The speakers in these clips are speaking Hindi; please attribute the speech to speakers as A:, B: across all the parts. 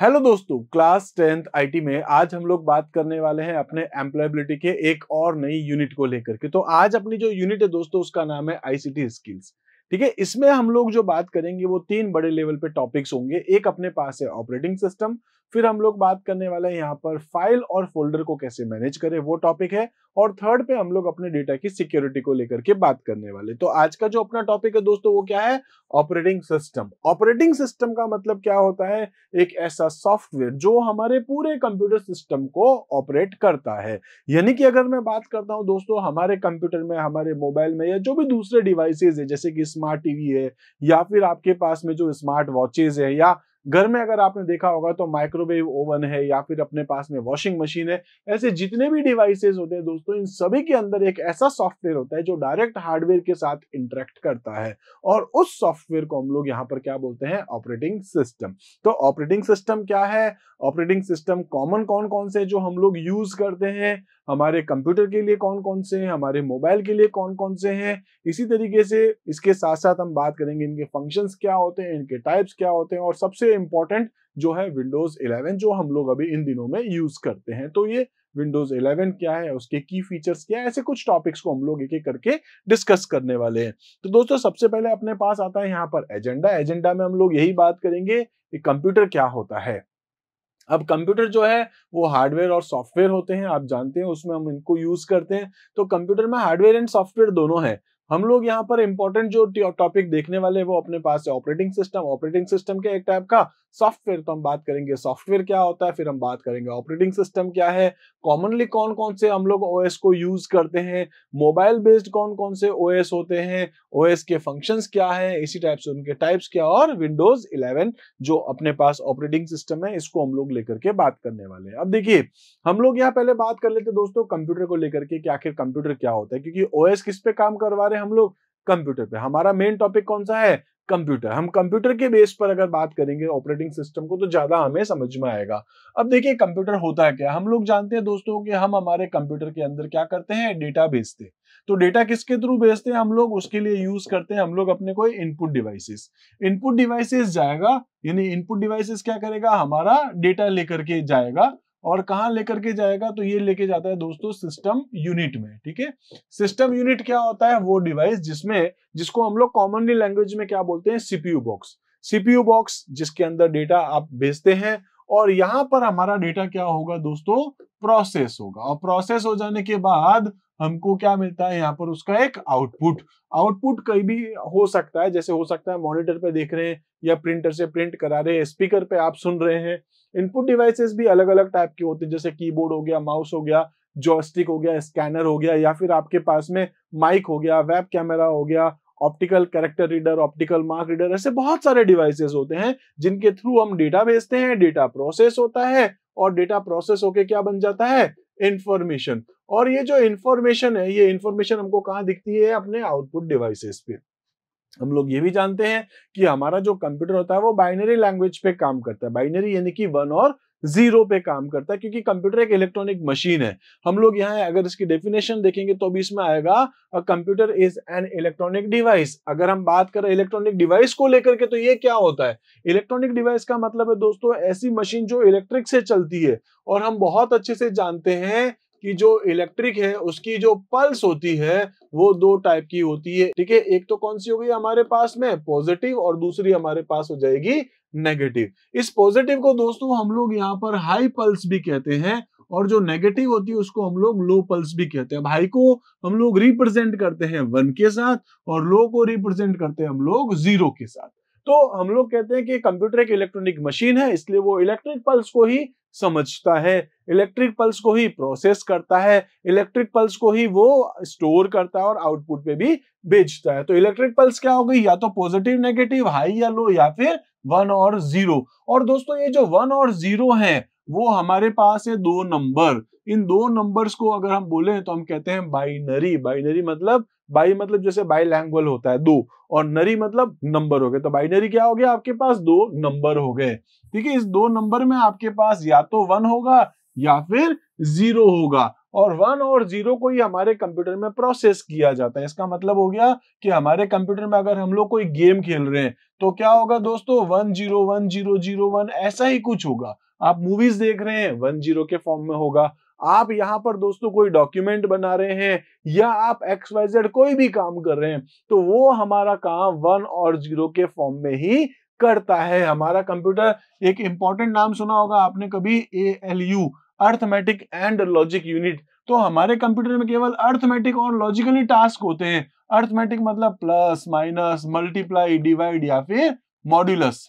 A: हेलो दोस्तों क्लास टेंथ आईटी में आज हम लोग बात करने वाले हैं अपने एम्प्लॉयबिलिटी के एक और नई यूनिट को लेकर के तो आज अपनी जो यूनिट है दोस्तों उसका नाम है आईसीटी स्किल्स ठीक है इसमें हम लोग जो बात करेंगे वो तीन बड़े लेवल पे टॉपिक्स होंगे एक अपने पास है ऑपरेटिंग सिस्टम फिर हम लोग बात करने वाले हैं यहाँ पर फाइल और फोल्डर को कैसे मैनेज करें वो टॉपिक है और थर्ड पे हम लोग अपने डेटा की सिक्योरिटी को लेकर के बात करने वाले तो आज का जो अपना टॉपिक है दोस्तों वो क्या है ऑपरेटिंग सिस्टम ऑपरेटिंग सिस्टम का मतलब क्या होता है एक ऐसा सॉफ्टवेयर जो हमारे पूरे कंप्यूटर सिस्टम को ऑपरेट करता है यानी कि अगर मैं बात करता हूँ दोस्तों हमारे कंप्यूटर में हमारे मोबाइल में या जो भी दूसरे डिवाइसेज है जैसे कि स्मार्ट टीवी है या फिर आपके पास में जो स्मार्ट वॉचेज है या घर में अगर आपने देखा होगा तो माइक्रोवेव ओवन है या फिर अपने पास में वॉशिंग मशीन है ऐसे जितने भी डिवाइसेस होते हैं दोस्तों इन सभी के अंदर एक ऐसा सॉफ्टवेयर होता है जो डायरेक्ट हार्डवेयर के साथ इंटरेक्ट करता है और उस सॉफ्टवेयर को हम लोग यहाँ पर क्या बोलते हैं ऑपरेटिंग सिस्टम तो ऑपरेटिंग सिस्टम क्या है ऑपरेटिंग सिस्टम कॉमन कौन कौन से जो हम लोग यूज करते हैं हमारे कंप्यूटर के लिए कौन कौन से हैं हमारे मोबाइल के लिए कौन कौन से हैं इसी तरीके से इसके साथ साथ हम बात करेंगे इनके फंक्शंस क्या होते हैं इनके टाइप्स क्या होते हैं और सबसे इम्पोर्टेंट जो है विंडोज 11 जो हम लोग अभी इन दिनों में यूज करते हैं तो ये विंडोज 11 क्या है उसके की फीचर्स क्या है ऐसे कुछ टॉपिक्स को हम लोग एक एक करके डिस्कस करने वाले हैं तो दोस्तों सबसे पहले अपने पास आता है यहाँ पर एजेंडा एजेंडा में हम लोग यही बात करेंगे कि कंप्यूटर क्या होता है अब कंप्यूटर जो है वो हार्डवेयर और सॉफ्टवेयर होते हैं आप जानते हैं उसमें हम इनको यूज करते हैं तो कंप्यूटर में हार्डवेयर एंड सॉफ्टवेयर दोनों है हम लोग यहाँ पर इंपॉर्टेंट जो टॉपिक देखने वाले वो अपने पास है ऑपरेटिंग सिस्टम ऑपरेटिंग सिस्टम के एक टाइप का सॉफ्टवेयर तो हम बात करेंगे सॉफ्टवेयर क्या होता है फिर हम बात करेंगे ऑपरेटिंग सिस्टम क्या है कॉमनली कौन कौन से हम लोग ओएस को यूज करते हैं मोबाइल बेस्ड कौन कौन से ओएस होते हैं ओएस के फंक्शंस क्या है इसी टाइप से उनके टाइप्स क्या और विंडोज 11 जो अपने पास ऑपरेटिंग सिस्टम है इसको हम लोग लेकर के बात करने वाले हैं अब देखिए हम लोग यहाँ पहले बात कर लेते दोस्तों कंप्यूटर को लेकर के आखिर कंप्यूटर क्या होता है क्योंकि ओएस किस पे काम करवा रहे हैं हम लोग कंप्यूटर पे हमारा मेन टॉपिक कौन सा है कंप्यूटर हम कंप्यूटर के बेस पर अगर बात करेंगे ऑपरेटिंग सिस्टम को तो ज्यादा हमें समझ में आएगा अब देखिए कंप्यूटर होता है क्या हम लोग जानते हैं दोस्तों कि हम हमारे कंप्यूटर के अंदर क्या करते हैं डेटा भेजते हैं तो डेटा किसके थ्रू भेजते हैं हम लोग उसके लिए यूज करते हैं हम लोग अपने कोई इनपुट डिवाइसेस इनपुट डिवाइसेस जाएगा यानी इनपुट डिवाइसेस क्या करेगा हमारा डेटा लेकर के जाएगा और कहा लेकर के जाएगा तो ये लेके जाता है दोस्तों सिस्टम यूनिट में ठीक है सिस्टम यूनिट क्या होता है वो डिवाइस जिसमें जिसको हम लोग कॉमनली लैंग्वेज में क्या बोलते हैं सीपीयू बॉक्स सीपीयू बॉक्स जिसके अंदर डेटा आप भेजते हैं और यहां पर हमारा डेटा क्या होगा दोस्तों प्रोसेस होगा और प्रोसेस हो जाने के बाद हमको क्या मिलता है यहाँ पर उसका एक आउटपुट आउटपुट कहीं भी हो सकता है जैसे हो सकता है मॉनिटर पे देख रहे हैं या प्रिंटर से प्रिंट करा रहे हैं स्पीकर पे आप सुन रहे हैं इनपुट डिवाइसेस भी अलग अलग टाइप के होते हैं जैसे कीबोर्ड हो गया माउस हो गया जॉस्टिक हो गया स्कैनर हो गया या फिर आपके पास में माइक हो गया वेब कैमरा हो गया optical character reader optical mark reader ऐसे बहुत सारे डिवाइसेस होते हैं जिनके थ्रू हम डेटा भेजते हैं डेटा प्रोसेस होता है और डेटा प्रोसेस होके क्या बन जाता है इंफॉर्मेशन और ये जो इंफॉर्मेशन है ये इंफॉर्मेशन हमको कहाँ दिखती है अपने आउटपुट डिवाइसेस पे हम लोग ये भी जानते हैं कि हमारा जो कंप्यूटर होता है वो बाइनरी लैंग्वेज पे काम करता है बाइनरी यानी कि वन और जीरो पे काम करता है क्योंकि कंप्यूटर एक इलेक्ट्रॉनिक मशीन है हम लोग यहाँ अगर इसकी डेफिनेशन देखेंगे तो भी इसमें आएगा a computer is an electronic device अगर हम बात करें इलेक्ट्रॉनिक डिवाइस को लेकर के तो ये क्या होता है इलेक्ट्रॉनिक डिवाइस का मतलब है दोस्तों ऐसी मशीन जो इलेक्ट्रिक से चलती है और हम बहुत अच्छे से जानते हैं कि जो इलेक्ट्रिक है उसकी जो पल्स होती है वो दो टाइप की होती है ठीक है एक तो कौन सी हो गई हमारे पास में पॉजिटिव और दूसरी हमारे पास हो जाएगी नेगेटिव इस पॉजिटिव को दोस्तों हम लोग यहाँ पर हाई पल्स भी कहते हैं और जो नेगेटिव होती है उसको हम लोग लो पल्स भी कहते हैं हाई को हम लोग रिप्रेजेंट करते हैं वन के साथ और लो को रिप्रेजेंट करते हैं हम लोग जीरो के साथ तो हम लोग कहते हैं कि कंप्यूटर एक इलेक्ट्रॉनिक मशीन है इसलिए वो इलेक्ट्रिक पल्स को ही समझता है इलेक्ट्रिक पल्स को ही प्रोसेस करता है इलेक्ट्रिक पल्स को ही वो स्टोर करता है और आउटपुट पे भी भेजता है तो इलेक्ट्रिक पल्स क्या हो गई या तो पॉजिटिव नेगेटिव हाई या लो या फिर वन और जीरो और दोस्तों ये जो वन और जीरो है वो हमारे पास है दो नंबर इन दो नंबर्स को अगर हम बोले तो हम कहते हैं बाइनरी बाइनरी मतलब बाई मतलब जैसे बाई लैंग्वल होता है दो और नरी मतलब नंबर हो गए तो बाइनरी क्या हो गया आपके पास दो नंबर हो गए ठीक है इस दो नंबर में आपके पास या तो वन होगा या फिर जीरो होगा और वन और जीरो को ही हमारे कंप्यूटर में प्रोसेस किया जाता है इसका मतलब हो गया कि हमारे कंप्यूटर में अगर हम लोग कोई गेम खेल रहे हैं तो क्या होगा दोस्तों one zero one zero zero one ऐसा ही कुछ होगा आप मूवीज देख रहे हैं वन जीरो के फॉर्म में होगा आप यहाँ पर दोस्तों कोई डॉक्यूमेंट बना रहे हैं या आप एक्स वाई जेड कोई भी काम कर रहे हैं तो वो हमारा काम वन और जीरो के फॉर्म में ही करता है हमारा कंप्यूटर एक इंपॉर्टेंट नाम सुना होगा आपने कभी A L U arithmetic and logic unit तो हमारे कंप्यूटर में केवल अर्थमेटिक और लॉजिकली टास्क होते हैं अर्थमेटिक मतलब प्लस माइनस मल्टीप्लाई डिवाइड या फिर मॉड्यूलस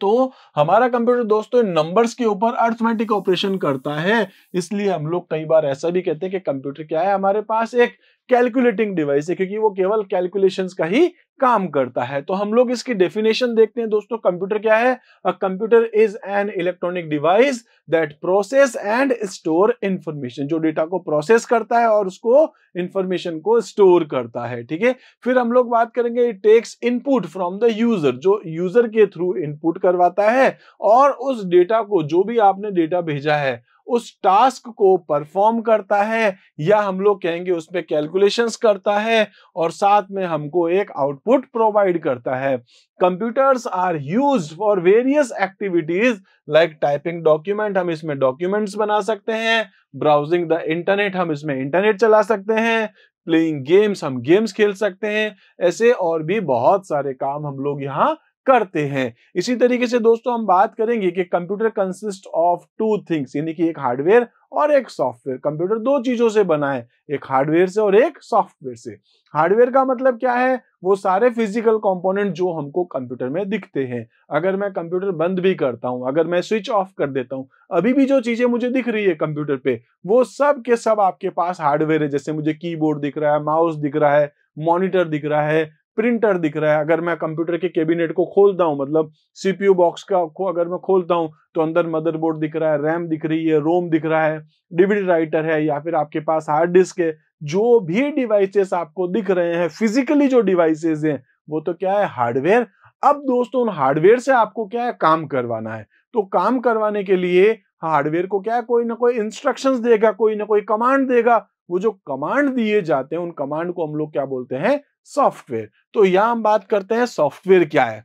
A: तो हमारा कंप्यूटर दोस्तों नंबर्स के ऊपर अर्थमेटिक ऑपरेशन करता है इसलिए हम लोग कई बार ऐसा भी कहते हैं कि कंप्यूटर क्या है हमारे पास एक कैलकुलेटिंग डिवाइस है क्योंकि वो केवल कैलकुलेशन का ही काम करता है तो हम लोग इसकी डेफिनेशन देखते हैं दोस्तों कंप्यूटर क्या है computer is an electronic device that process and store information जो डेटा को प्रोसेस करता है और उसको इंफॉर्मेशन को स्टोर करता है ठीक है फिर हम लोग बात करेंगे it takes input from the user जो यूजर के थ्रू इनपुट करवाता है और उस डेटा को जो भी आपने डेटा भेजा है उस टास्क को परफॉर्म करता है या हम लोग कहेंगे उस पर कैलकुलेशन करता है और साथ में हमको एक आउटपुट प्रोवाइड करता है computers are use for various activities like typing document हम इसमें डॉक्यूमेंट्स बना सकते हैं ब्राउजिंग द इंटरनेट हम इसमें इंटरनेट चला सकते हैं प्लेइंग गेम्स हम गेम्स खेल सकते हैं ऐसे और भी बहुत सारे काम हम लोग यहाँ करते हैं इसी तरीके से दोस्तों हम बात करेंगे कि computer consist of two things यानी कि एक हार्डवेयर और एक सॉफ्टवेयर कंप्यूटर दो चीजों से बना है एक हार्डवेयर से और एक सॉफ्टवेयर से हार्डवेयर का मतलब क्या है वो सारे फिजिकल कंपोनेंट जो हमको कंप्यूटर में दिखते हैं अगर मैं कंप्यूटर बंद भी करता हूं अगर मैं स्विच ऑफ कर देता हूं अभी भी जो चीजें मुझे दिख रही है कंप्यूटर पे वो सब के सब आपके पास हार्डवेयर है जैसे मुझे कीबोर्ड दिख रहा है माउस दिख रहा है मॉनिटर दिख रहा है प्रिंटर दिख रहा है अगर मैं कंप्यूटर के कैबिनेट को खोलता हूँ मतलब सीपीयू बॉक्स का को अगर मैं खोलता हूँ तो अंदर मदरबोर्ड दिख रहा है रैम दिख रही है रोम दिख रहा है डिविडी राइटर है या फिर आपके पास हार्ड डिस्क है जो भी डिवाइसेस आपको दिख रहे हैं फिजिकली जो डिवाइसेज है वो तो क्या है हार्डवेयर अब दोस्तों उन हार्डवेयर से आपको क्या है काम करवाना है तो काम करवाने के लिए हार्डवेयर को क्या है कोई ना कोई इंस्ट्रक्शंस देगा कोई ना कोई कमांड देगा वो जो कमांड दिए जाते हैं उन कमांड को हम लोग क्या बोलते हैं सॉफ्टवेयर तो यहां हम बात करते हैं सॉफ्टवेयर क्या है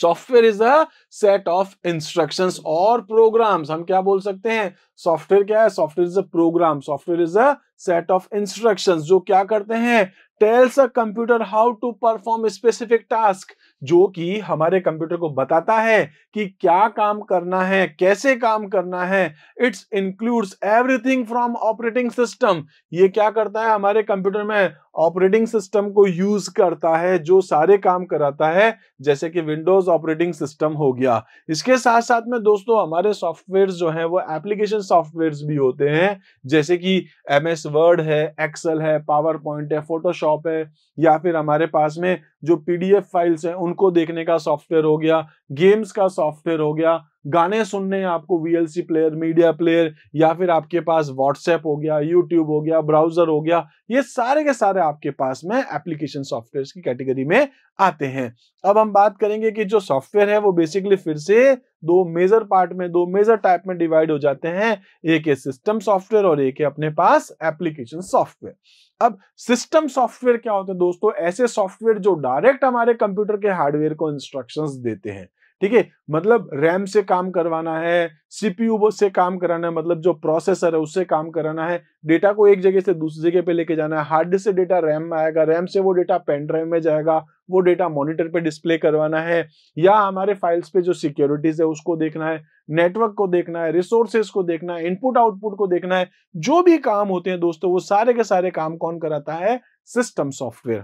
A: software is a set of instructions और प्रोग्राम्स हम क्या बोल सकते हैं सॉफ्टवेयर क्या है software is a program software is a set of instructions जो क्या करते हैं tells a computer how to perform specific task जो कि हमारे कंप्यूटर को बताता है कि क्या काम करना है कैसे काम करना है its includes everything from operating system ये क्या करता है हमारे कंप्यूटर में ऑपरेटिंग सिस्टम को यूज करता है जो सारे काम कराता है जैसे कि विंडोज ऑपरेटिंग सिस्टम हो गया इसके साथ साथ में दोस्तों हमारे सॉफ्टवेयर जो हैं वो एप्लीकेशन सॉफ्टवेयर भी होते हैं जैसे कि एम एस वर्ड है एक्सेल है पावर पॉइंट है फोटोशॉप है या फिर हमारे पास में जो पीडीएफ फाइल्स हैं उनको देखने का सॉफ्टवेयर हो गया गेम्स का सॉफ्टवेयर हो गया गाने सुनने हैं आपको वीएलसी प्लेयर मीडिया प्लेयर या फिर आपके पास व्हाट्सएप हो गया यूट्यूब हो गया ब्राउजर हो गया ये सारे के सारे आपके पास में एप्लीकेशन सॉफ्टवेयर की कैटेगरी में आते हैं अब हम बात करेंगे कि जो सॉफ्टवेयर है वो बेसिकली फिर से दो मेजर पार्ट में दो मेजर टाइप में डिवाइड हो जाते हैं एक है सिस्टम सॉफ्टवेयर और एक है अपने पास एप्लीकेशन सॉफ्टवेयर अब सिस्टम सॉफ्टवेयर क्या होते हैं दोस्तों ऐसे सॉफ्टवेयर जो डायरेक्ट हमारे कंप्यूटर के हार्डवेयर को इंस्ट्रक्शंस देते हैं ठीक है मतलब रैम से काम करवाना है सीपीयू से काम कराना है मतलब जो प्रोसेसर है उससे काम कराना है डेटा को एक जगह से दूसरी जगह पे लेके जाना है हार्ड डिस्क से डेटा रैम में आएगा रैम से वो डेटा पेन ड्राइव में जाएगा वो डेटा मॉनिटर पे डिस्प्ले करवाना है या हमारे फाइल्स पे जो सिक्योरिटीज है उसको देखना है नेटवर्क को देखना है रिसोर्सेज को देखना है इनपुट आउटपुट को देखना है जो भी काम होते हैं दोस्तों वो सारे के सारे काम कौन कराता है सिस्टम सॉफ्टवेयर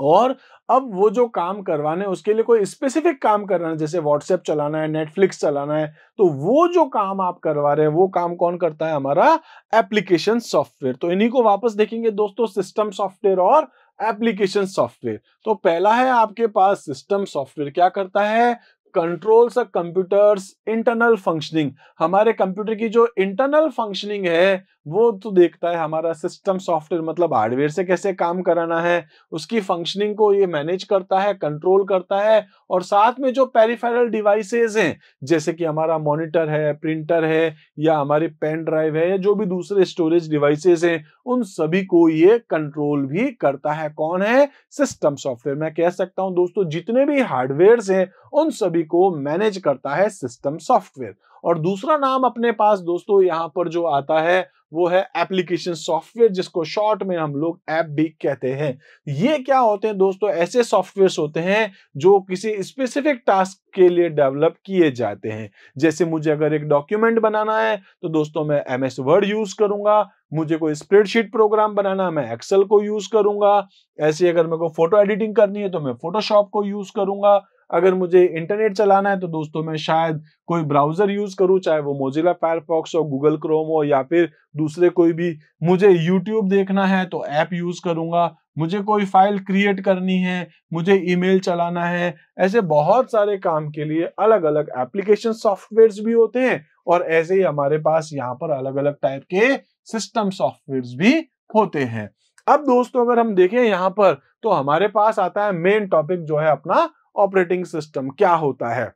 A: और अब वो जो काम करवाना है उसके लिए कोई स्पेसिफिक काम करना है जैसे व्हाट्सएप चलाना है नेटफ्लिक्स चलाना है तो वो जो काम आप करवा रहे हैं वो काम कौन करता है हमारा एप्लीकेशन सॉफ्टवेयर तो इन्हीं को वापस देखेंगे दोस्तों सिस्टम सॉफ्टवेयर और एप्लीकेशन सॉफ्टवेयर तो पहला है आपके पास सिस्टम सॉफ्टवेयर क्या करता है कंट्रोल्स कंप्यूटर्स इंटरनल फंक्शनिंग हमारे कंप्यूटर की जो इंटरनल फंक्शनिंग है वो तो देखता है हमारा सिस्टम सॉफ्टवेयर मतलब हार्डवेयर से कैसे काम कराना है उसकी फंक्शनिंग को ये मैनेज करता है कंट्रोल करता है और साथ में जो पेरिफेरल डिवाइसेस हैं जैसे कि हमारा मॉनिटर है प्रिंटर है या हमारे पेन ड्राइव है या जो भी दूसरे स्टोरेज डिवाइसेस हैं उन सभी को ये कंट्रोल भी करता है कौन है सिस्टम सॉफ्टवेयर मैं कह सकता हूँ दोस्तों जितने भी हार्डवेयर हैं उन सभी को मैनेज करता है सिस्टम सॉफ्टवेयर और दूसरा नाम अपने पास दोस्तों यहाँ पर जो आता है वो है एप्लीकेशन सॉफ्टवेयर जिसको शॉर्ट में हम लोग ऐप भी कहते हैं ये क्या होते हैं दोस्तों ऐसे सॉफ्टवेयर होते हैं जो किसी स्पेसिफिक टास्क के लिए डेवलप किए जाते हैं जैसे मुझे अगर एक डॉक्यूमेंट बनाना है तो दोस्तों मैं एम एस वर्ड यूज करूंगा मुझे कोई स्प्रेडशीट प्रोग्राम बनाना मैं एक्सेल को यूज करूंगा ऐसे अगर मेरे को फोटो एडिटिंग करनी है तो मैं फोटोशॉप को यूज करूंगा अगर मुझे इंटरनेट चलाना है तो दोस्तों मैं शायद कोई ब्राउजर यूज करूँ चाहे वो मोजिला फायरफॉक्स हो गूगल क्रोम हो या फिर दूसरे कोई भी मुझे यूट्यूब देखना है तो ऐप यूज करूंगा मुझे कोई फाइल क्रिएट करनी है मुझे ईमेल चलाना है ऐसे बहुत सारे काम के लिए अलग अलग एप्लीकेशन सॉफ्टवेयर भी होते हैं और ऐसे ही हमारे पास यहाँ पर अलग अलग टाइप के सिस्टम सॉफ्टवेयर भी होते हैं अब दोस्तों अगर हम देखें यहाँ पर तो हमारे पास आता है मेन टॉपिक जो है अपना ऑपरेटिंग सिस्टम क्या होता है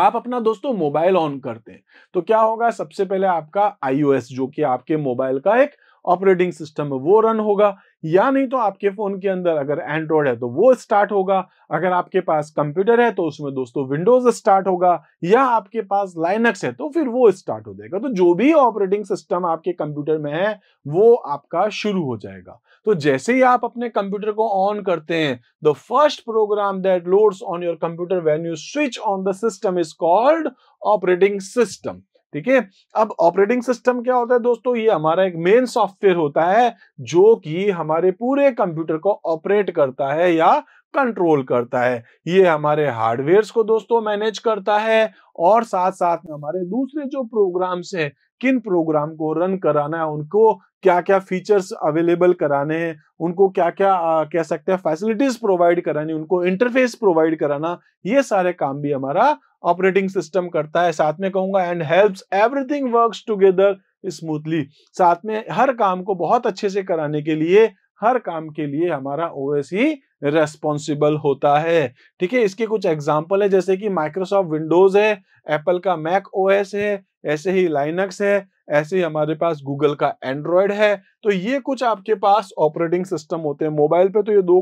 A: आप अपना दोस्तों मोबाइल ऑन करते हैं तो क्या होगा सबसे पहले आपका आईओएस जो कि आपके मोबाइल का एक ऑपरेटिंग सिस्टम है वो रन होगा या नहीं तो आपके फोन के अंदर अगर एंड्रॉयड है तो वो स्टार्ट होगा अगर आपके पास कंप्यूटर है तो उसमें दोस्तों विंडोज स्टार्ट होगा या आपके पास लाइनक्स है तो फिर वो स्टार्ट हो जाएगा तो जो भी ऑपरेटिंग सिस्टम आपके कंप्यूटर में है वो आपका शुरू हो जाएगा तो जैसे ही आप अपने कंप्यूटर को ऑन करते हैं the first program that loads on your computer when you switch on the system is called operating system ठीक है अब ऑपरेटिंग सिस्टम क्या होता है दोस्तों ये हमारा एक मेन सॉफ्टवेयर होता है जो कि हमारे पूरे कंप्यूटर को ऑपरेट करता है या कंट्रोल करता है ये हमारे हार्डवेयर को दोस्तों मैनेज करता है और साथ साथ में हमारे दूसरे जो प्रोग्राम्स हैं किन प्रोग्राम को रन कराना है उनको क्या क्या फीचर्स अवेलेबल कराने हैं उनको क्या क्या आ, कह सकते हैं फैसिलिटीज प्रोवाइड करानी उनको इंटरफेस प्रोवाइड कराना ये सारे काम भी हमारा ऑपरेटिंग सिस्टम करता है साथ में कहूंगा and helps everything works together smoothly साथ में हर काम को बहुत अच्छे से कराने के लिए हर काम के लिए हमारा ओ एस ही रेस्पॉन्सिबल होता है ठीक है इसके कुछ एग्जाम्पल है जैसे कि माइक्रोसॉफ्ट विंडोज है एप्पल का मैक ओ एस है ऐसे ही लाइनक्स है ऐसे ही हमारे पास गूगल का एंड्रॉयड है तो ये कुछ आपके पास ऑपरेटिंग सिस्टम होते हैं मोबाइल पे तो ये दो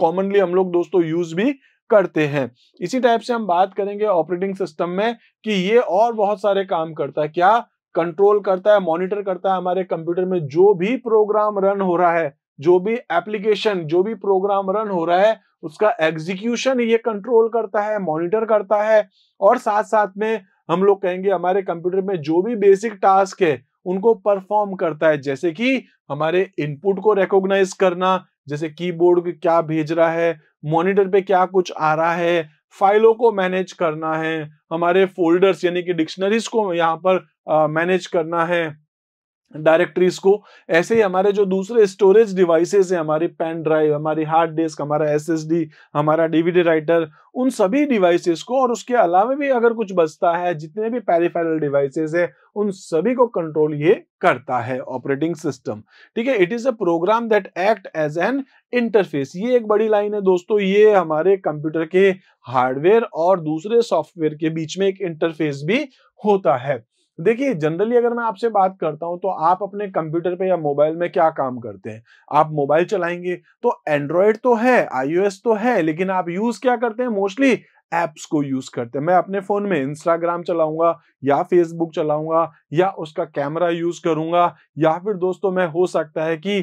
A: कॉमनली हम लोग दोस्तों यूज भी करते हैं इसी टाइप से हम बात करेंगे ऑपरेटिंग सिस्टम में कि ये और बहुत सारे काम करता है क्या कंट्रोल करता है मॉनिटर करता है हमारे कंप्यूटर में जो भी प्रोग्राम रन हो रहा है जो भी एप्लीकेशन जो भी प्रोग्राम रन हो रहा है उसका एग्जीक्यूशन ये कंट्रोल करता है मॉनिटर करता है और साथ साथ में हम लोग कहेंगे हमारे कंप्यूटर में जो भी बेसिक टास्क है उनको परफॉर्म करता है जैसे कि हमारे इनपुट को रिकोगनाइज करना जैसे कीबोर्ड क्या भेज रहा है मॉनिटर पे क्या कुछ आ रहा है फाइलों को मैनेज करना है हमारे फोल्डर्स यानी कि डिक्शनरीज को यहाँ पर मैनेज करना है डायरेक्टरीज को ऐसे ही हमारे जो दूसरे स्टोरेज डिवाइसेज हैं हमारे पेन ड्राइव हमारी हार्ड डिस्क हमारा एसएसडी हमारा डीवीडी राइटर उन सभी डिवाइसेस को और उसके अलावा भी अगर कुछ बचता है जितने भी पेरिफेरल डिवाइसेज है उन सभी को कंट्रोल ये करता है ऑपरेटिंग सिस्टम ठीक है it is a program that act as an interface ये एक बड़ी लाइन है दोस्तों ये हमारे कंप्यूटर के हार्डवेयर और दूसरे सॉफ्टवेयर के बीच में एक इंटरफेस भी होता है देखिए जनरली अगर मैं आपसे बात करता हूं तो आप अपने कंप्यूटर पे या मोबाइल में क्या काम करते हैं आप मोबाइल चलाएंगे तो एंड्रॉयड तो है आईओएस तो है लेकिन आप यूज क्या करते हैं मोस्टली एप्स को यूज करते हैं मैं अपने फोन में इंस्टाग्राम चलाऊंगा या फेसबुक चलाऊंगा या उसका कैमरा यूज करूंगा या फिर दोस्तों मैं हो सकता है कि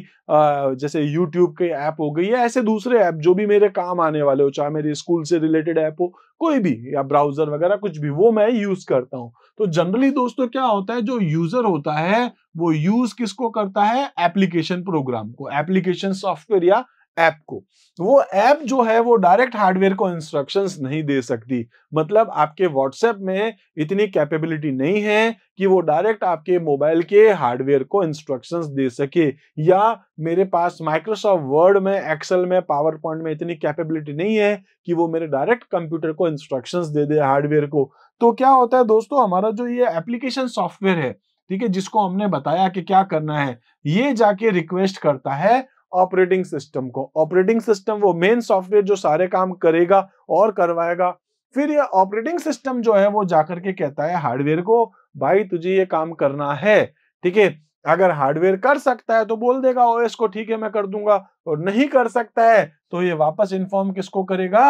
A: जैसे यूट्यूब के ऐप हो गई या ऐसे दूसरे ऐप जो भी मेरे काम आने वाले हो चाहे मेरे स्कूल से रिलेटेड ऐप हो कोई भी या ब्राउजर वगैरह कुछ भी वो मैं यूज करता हूँ तो जनरली दोस्तों क्या होता है जो यूजर होता है वो यूज किसको करता है एप्लीकेशन प्रोग्राम को एप्लीकेशन सॉफ्टवेयर या ऐप को वो ऐप जो है वो डायरेक्ट हार्डवेयर को इंस्ट्रक्शंस नहीं दे सकती मतलब आपके व्हाट्सएप में इतनी कैपेबिलिटी नहीं है कि वो डायरेक्ट आपके मोबाइल के हार्डवेयर को इंस्ट्रक्शंस दे सके या मेरे पास माइक्रोसॉफ्ट वर्ड में एक्सेल में पावर पॉइंट में इतनी कैपेबिलिटी नहीं है कि वो मेरे डायरेक्ट कंप्यूटर को इंस्ट्रक्शन दे दे हार्डवेयर को तो क्या होता है दोस्तों हमारा जो ये एप्लीकेशन सॉफ्टवेयर है ठीक है जिसको हमने बताया कि क्या करना है ये जाके रिक्वेस्ट करता है ऑपरेटिंग सिस्टम को ऑपरेटिंग सिस्टम वो मेन सॉफ्टवेयर जो सारे काम करेगा और करवाएगा फिर ये ऑपरेटिंग सिस्टम जो है वो जाकर के कहता है हार्डवेयर को भाई तुझे ये काम करना है ठीक है अगर हार्डवेयर कर सकता है तो बोल देगा ओएस को ठीक है मैं कर दूंगा और नहीं कर सकता है तो ये वापस इन्फॉर्म किसको करेगा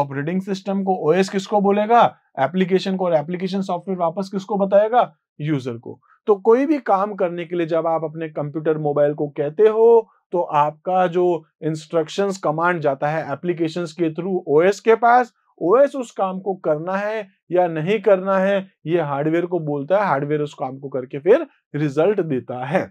A: ऑपरेटिंग सिस्टम को ओएस किसको बोलेगा एप्लीकेशन को और एप्लीकेशन सॉफ्टवेयर वापस किसको बताएगा यूजर को तो कोई भी काम करने के लिए जब आप अपने कंप्यूटर मोबाइल को कहते हो तो आपका जो इंस्ट्रक्शंस कमांड जाता है एप्लीकेशन के थ्रू ओएस के पास ओएस उस काम को करना है या नहीं करना है ये हार्डवेयर को बोलता है हार्डवेयर उस काम को करके फिर रिजल्ट देता है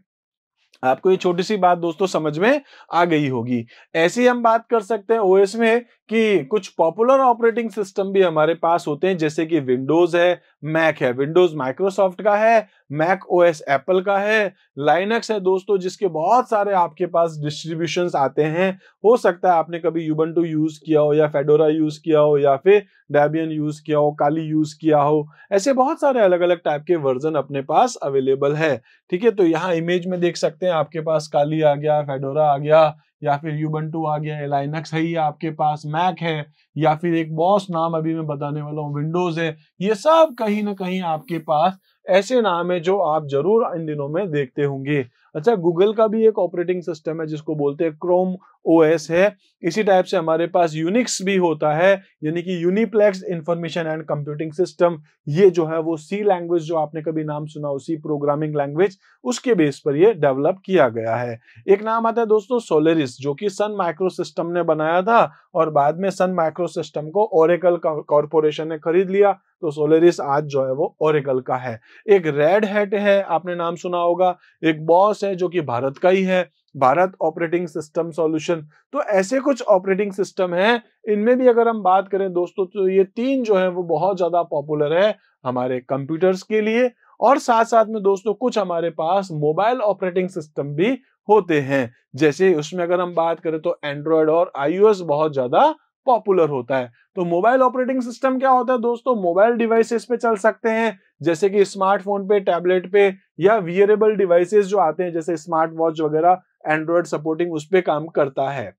A: आपको ये छोटी सी बात दोस्तों समझ में आ गई होगी ऐसी हम बात कर सकते हैं ओएस में कि कुछ पॉपुलर ऑपरेटिंग सिस्टम भी हमारे पास होते हैं जैसे कि विंडोज है मैक है विंडोज माइक्रोसॉफ्ट का है मैक ओएस एप्पल का है लाइनक्स है दोस्तों जिसके बहुत सारे आपके पास डिस्ट्रीब्यूशंस आते हैं हो सकता है आपने कभी यूबंटू यूज किया हो या फेडोरा यूज किया हो या फिर डेबियन यूज किया हो काली यूज किया हो ऐसे बहुत सारे अलग अलग टाइप के वर्जन अपने पास अवेलेबल है ठीक है तो यहाँ इमेज में देख सकते हैं आपके पास काली आ गया फेडोरा आ गया या फिर यूबंटू आ गया है लाइनक्स है ही आपके पास मैक है या फिर एक बॉस नाम अभी मैं बताने वाला हूँ विंडोज है ये सब कहीं ना कहीं आपके पास ऐसे नाम है जो आप जरूर इन दिनों में देखते होंगे अच्छा गूगल का भी एक ऑपरेटिंग सिस्टम है जिसको बोलते हैं क्रोम ओ है इसी टाइप से हमारे पास यूनिक्स भी होता है यानी कि uniplex information and computing system ये जो है वो सी लैंग्वेज जो आपने कभी नाम सुना हो सी प्रोग्रामिंग लैंग्वेज उसके बेस पर ये डेवलप किया गया है एक नाम आता है दोस्तों सोलेरिस जो कि सन माइक्रो सिस्टम ने बनाया था और बाद में सन माइक्रो सिस्टम को ओरेकल कॉरपोरेशन ने खरीद लिया तो सोलेरिस आज जो है वो ओरेकल का है एक रेड हैट है आपने नाम सुना होगा एक बॉस है जो कि भारत का ही है भारत ऑपरेटिंग सिस्टम सॉल्यूशन तो ऐसे कुछ ऑपरेटिंग सिस्टम हैं इनमें भी अगर हम बात करें दोस्तों तो ये तीन जो है वो बहुत ज्यादा पॉपुलर है हमारे कंप्यूटर्स के लिए और साथ साथ में दोस्तों कुछ हमारे पास मोबाइल ऑपरेटिंग सिस्टम भी होते हैं जैसे उसमें अगर हम बात करें तो एंड्रॉयड और आईओएस बहुत ज्यादा पॉपुलर होता है तो मोबाइल ऑपरेटिंग सिस्टम क्या होता है दोस्तों मोबाइल डिवाइसेस पे चल सकते हैं जैसे कि स्मार्टफोन पे टैबलेट पे या वियरेबल डिवाइसेस जो आते हैं जैसे स्मार्ट वॉच वगैरह एंड्रॉयड सपोर्टिंग उस पर काम करता है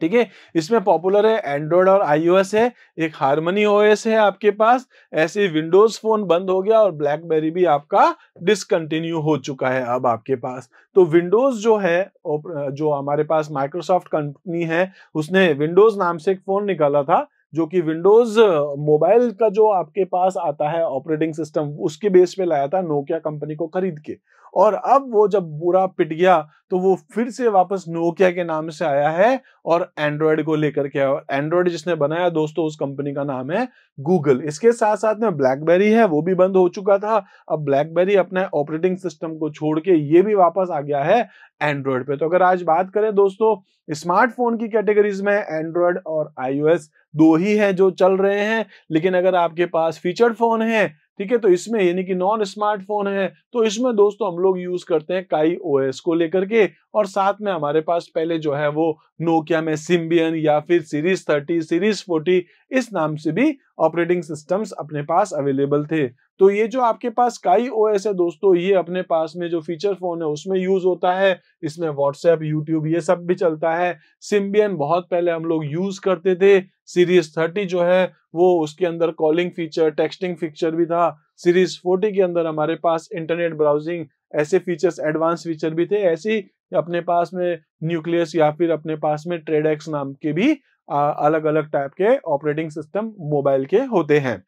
A: ठीक है इसमें पॉपुलर है एंड्रॉयड और आईओएस है एक हारमोनी ओएस है आपके पास ऐसे विंडोज फोन बंद हो गया और ब्लैकबेरी भी आपका डिसकंटिन्यू हो चुका है अब आपके पास तो विंडोज जो है जो हमारे पास माइक्रोसॉफ्ट कंपनी है उसने विंडोज नाम से एक फोन निकाला था जो कि विंडोज मोबाइल का जो आपके पास आता है ऑपरेटिंग सिस्टम उसके बेस पे लाया था नोकिया कंपनी को खरीद के और अब वो जब बुरा पिट गया तो वो फिर से वापस नोकिया के नाम से आया है और एंड्रॉयड को लेकर के और एंड्रॉयड जिसने बनाया दोस्तों उस कंपनी का नाम है गूगल इसके साथ साथ में ब्लैकबेरी है वो भी बंद हो चुका था अब ब्लैकबेरी अपने ऑपरेटिंग सिस्टम को छोड़ के ये भी वापस आ गया है एंड्रॉयड पे तो अगर आज बात करें दोस्तों स्मार्टफोन की कैटेगरीज में एंड्रॉयड और आईओएस दो ही है जो चल रहे हैं लेकिन अगर आपके पास फीचर फोन है ठीक है तो इसमें यानी कि नॉन स्मार्टफोन है तो इसमें दोस्तों हम लोग यूज करते हैं काई ओएस को लेकर के और साथ में हमारे पास पहले जो है वो नोकिया में सिम्बियन या फिर सीरीज 30, सीरीज 40 इस नाम से भी ऑपरेटिंग सिस्टम्स अपने पास अवेलेबल थे तो ये जो आपके पास काई ओएस है दोस्तों ये अपने पास में जो फीचर फोन है उसमें यूज होता है इसमें व्हाट्सएप यूट्यूब ये सब भी चलता है सिम्बियन बहुत पहले हम लोग यूज करते थे सीरीज 30 जो है वो उसके अंदर कॉलिंग फीचर टेक्सटिंग फीचर भी था सीरीज 40 के अंदर हमारे पास इंटरनेट ब्राउजिंग ऐसे फीचर्स एडवांस फीचर भी थे ऐसे ही अपने पास में न्यूक्लियस या फिर अपने पास में ट्रेडेक्स नाम के भी अलग अलग टाइप के ऑपरेटिंग सिस्टम मोबाइल के होते हैं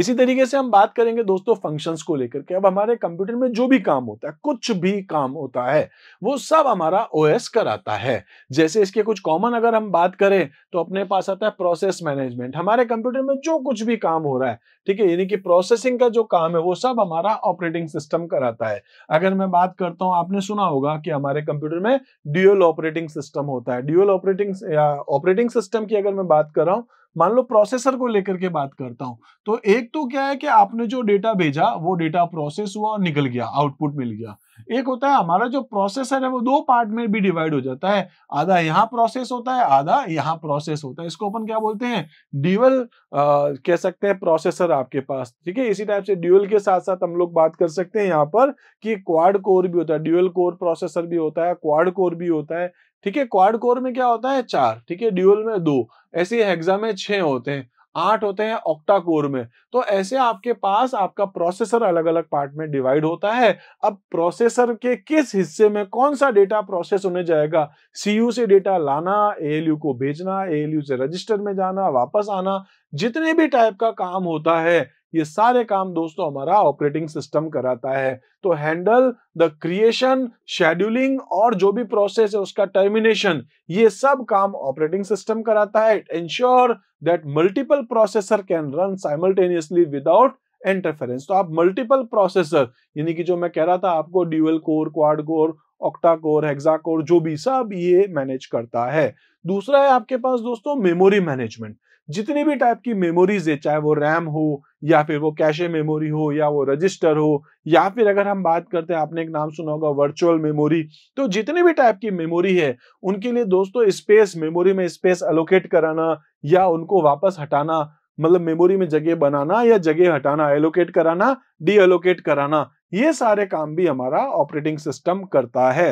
A: इसी तरीके से हम बात करेंगे दोस्तों फंक्शंस को लेकर के अब हमारे कंप्यूटर में जो भी काम होता है कुछ भी काम होता है वो सब हमारा ओएस कराता है जैसे इसके कुछ कॉमन अगर हम बात करें तो अपने पास आता है प्रोसेस मैनेजमेंट हमारे कंप्यूटर में जो कुछ भी काम हो रहा है ठीक है यानी कि प्रोसेसिंग का जो काम है वो सब हमारा ऑपरेटिंग सिस्टम कराता है अगर मैं बात करता हूँ आपने सुना होगा कि हमारे कंप्यूटर में ड्यूएल ऑपरेटिंग सिस्टम होता है ड्यूएल ऑपरेटिंग ऑपरेटिंग सिस्टम की अगर मैं बात कर रहा हूँ मान लो प्रोसेसर को लेकर के बात करता हूं तो एक तो क्या है कि आपने जो डेटा भेजा वो डेटा प्रोसेस हुआ और निकल गया आउटपुट मिल गया एक होता है हमारा जो प्रोसेसर है वो दो पार्ट में भी डिवाइड हो जाता है आधा यहाँ प्रोसेस होता है आधा यहाँ प्रोसेस होता है इसको अपन क्या बोलते हैं ड्यूअल कह सकते हैं प्रोसेसर आपके पास ठीक है इसी टाइप से ड्यूअल के साथ साथ हम लोग बात कर सकते हैं यहाँ पर कि क्वाड कोर भी होता है ड्यूअल कोर प्रोसेसर भी होता है क्वाड कोर भी होता है ठीक है क्वाड कोर में क्या होता है चार ठीक है ड्यूअल में दो ऐसे हेक्सा में छह होते हैं आठ होते हैं ऑक्टा कोर में तो ऐसे आपके पास आपका प्रोसेसर अलग अलग पार्ट में डिवाइड होता है अब प्रोसेसर के किस हिस्से में कौन सा डेटा प्रोसेस होने जाएगा सीयू से डेटा लाना एएलयू को भेजना एएलयू से रजिस्टर में जाना वापस आना जितने भी टाइप का काम होता है ये सारे काम दोस्तों हमारा ऑपरेटिंग सिस्टम कराता है तो हैंडल द क्रिएशन शेड्यूलिंग और जो भी प्रोसेस है उसका टर्मिनेशन ये सब काम ऑपरेटिंग सिस्टम कराता है it ensure that multiple processor can run simultaneously without interference तो आप मल्टीपल प्रोसेसर यानी कि जो मैं कह रहा था आपको dual core quad core octa core hexa core जो भी सब ये मैनेज करता है दूसरा है आपके पास दोस्तों मेमोरी मैनेजमेंट जितनी भी टाइप की मेमोरीज है चाहे वो रैम हो या फिर वो कैशे मेमोरी हो या वो रजिस्टर हो या फिर अगर हम बात करते हैं आपने एक नाम सुना होगा वर्चुअल मेमोरी तो जितनी भी टाइप की मेमोरी है उनके लिए दोस्तों स्पेस मेमोरी में स्पेस अलोकेट कराना या उनको वापस हटाना मतलब मेमोरी में जगह बनाना या जगह हटाना एलोकेट कराना डी एलोकेट कराना ये सारे काम भी हमारा ऑपरेटिंग सिस्टम करता है